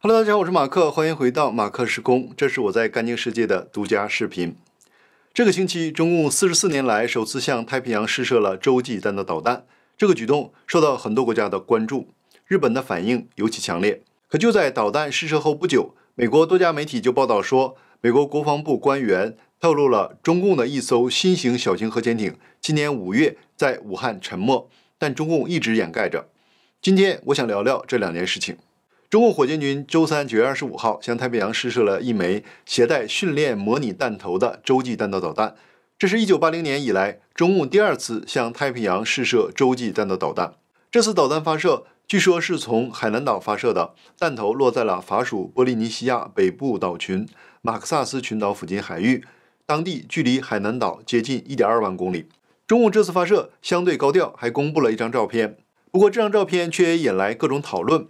Hello，大家好，我是马克，欢迎回到马克时空，这是我在干净世界的独家视频。这个星期，中共四十四年来首次向太平洋试射了洲际弹道导弹，这个举动受到很多国家的关注，日本的反应尤其强烈。可就在导弹试射后不久，美国多家媒体就报道说，美国国防部官员透露了中共的一艘新型小型核潜艇，今年五月在武汉沉没，但中共一直掩盖着。今天我想聊聊这两件事情。中共火箭军周三九月二十五号向太平洋试射了一枚携带训练模拟弹头的洲际弹道导弹，这是一九八零年以来中共第二次向太平洋试射洲际弹道导弹。这次导弹发射据说是从海南岛发射的，弹头落在了法属波利尼西亚北部岛群马克萨斯群岛附近海域，当地距离海南岛接近一点二万公里。中共这次发射相对高调，还公布了一张照片，不过这张照片却引来各种讨论。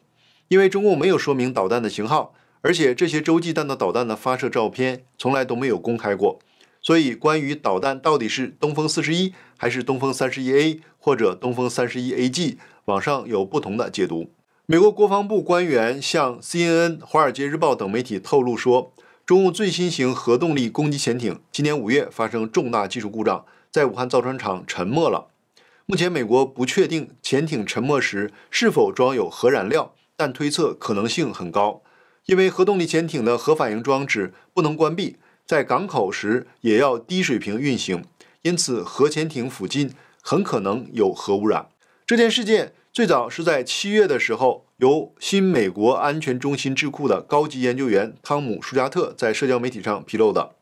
因为中共没有说明导弹的型号，而且这些洲际弹道导弹的发射照片从来都没有公开过，所以关于导弹到底是东风四十一还是东风三十一 A 或者东风三十一 AG，网上有不同的解读。美国国防部官员向 CNN、华尔街日报等媒体透露说，中共最新型核动力攻击潜艇今年五月发生重大技术故障，在武汉造船厂沉没了。目前，美国不确定潜艇沉没时是否装有核燃料。但推测可能性很高，因为核动力潜艇的核反应装置不能关闭，在港口时也要低水平运行，因此核潜艇附近很可能有核污染。这件事件最早是在七月的时候，由新美国安全中心智库的高级研究员汤姆舒加特在社交媒体上披露的。